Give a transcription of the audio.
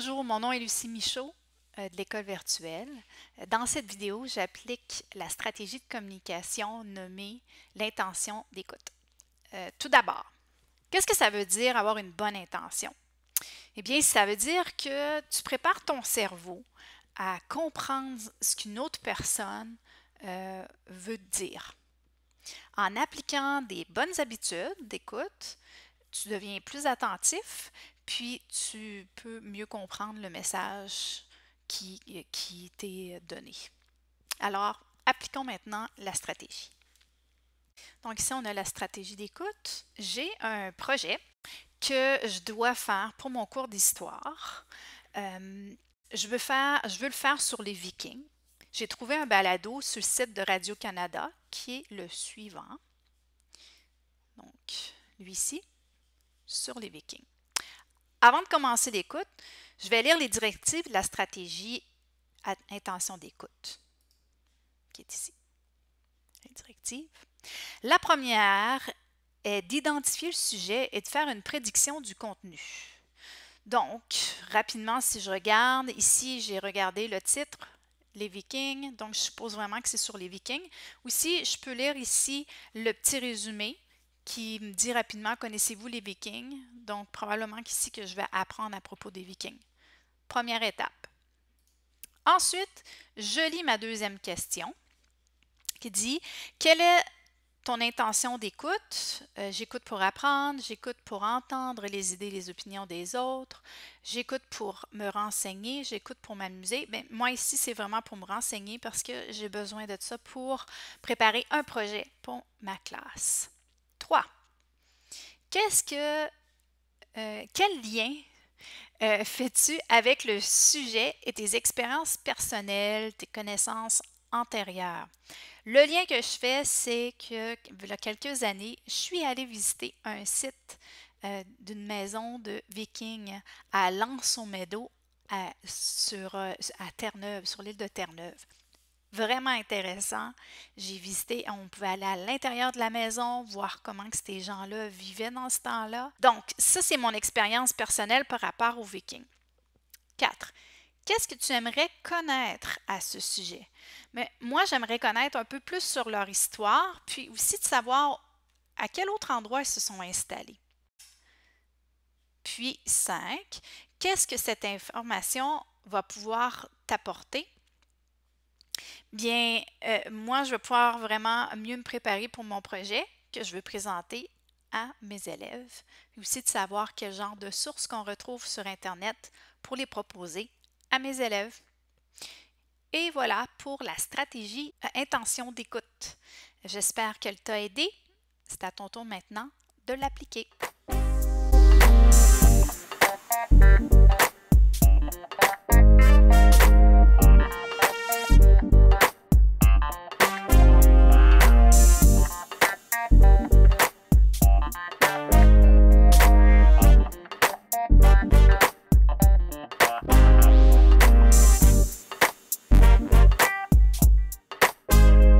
Bonjour, mon nom est Lucie Michaud euh, de l'école virtuelle. Dans cette vidéo, j'applique la stratégie de communication nommée l'intention d'écoute. Euh, tout d'abord, qu'est-ce que ça veut dire avoir une bonne intention? Eh bien, ça veut dire que tu prépares ton cerveau à comprendre ce qu'une autre personne euh, veut dire. En appliquant des bonnes habitudes d'écoute, tu deviens plus attentif, puis tu peux mieux comprendre le message euh, qui, t'est donné. Alors, appliquons maintenant la stratégie. Donc ici, on a la stratégie d'écoute. J'ai un projet que je dois faire pour mon cours d'histoire. Euh, je, veux je veux le faire sur les vikings. J'ai trouvé un balado sur le site de Radio-Canada qui est le suivant. Donc, lui-ci, sur les vikings. Avant de commencer l'écoute, je vais lire les directives de la stratégie à intention d'écoute, qui est ici. Les directives. La première est d'identifier le sujet et de faire une prédiction du contenu. Donc, rapidement, si je regarde, ici, j'ai regardé le titre, les Vikings, donc je suppose vraiment que c'est sur les Vikings. Aussi, je peux lire ici le petit résumé qui me dit rapidement connaissez-vous les Vikings Donc probablement qu'ici que je vais apprendre à propos des Vikings. Première étape. Ensuite, je lis ma deuxième question qui dit quelle est ton intention d'écoute euh, J'écoute pour apprendre, j'écoute pour entendre les idées, les opinions des autres, j'écoute pour me renseigner, j'écoute pour m'amuser. Mais ben, moi ici, c'est vraiment pour me renseigner parce que j'ai besoin de ça pour préparer un projet pour ma classe. Qu'est-ce que. Euh, quel lien euh, fais-tu avec le sujet et tes expériences personnelles, tes connaissances antérieures? Le lien que je fais, c'est que, il y a quelques années, je suis allée visiter un site euh, d'une maison de vikings à Lanson-Meadow, sur, à Terre-Neuve, sur l'île de Terre-Neuve vraiment intéressant. J'ai visité, on pouvait aller à l'intérieur de la maison, voir comment que ces gens-là vivaient dans ce temps-là. Donc, ça, c'est mon expérience personnelle par rapport aux Vikings. 4. Qu'est-ce que tu aimerais connaître à ce sujet? Mais moi, j'aimerais connaître un peu plus sur leur histoire, puis aussi de savoir à quel autre endroit ils se sont installés. Puis 5. Qu'est-ce que cette information va pouvoir t'apporter Bien, euh, moi, je vais pouvoir vraiment mieux me préparer pour mon projet que je veux présenter à mes élèves, aussi de savoir quel genre de sources qu'on retrouve sur Internet pour les proposer à mes élèves. Et voilà pour la stratégie intention d'écoute. J'espère qu'elle t'a aidé. C'est à ton tour maintenant de l'appliquer.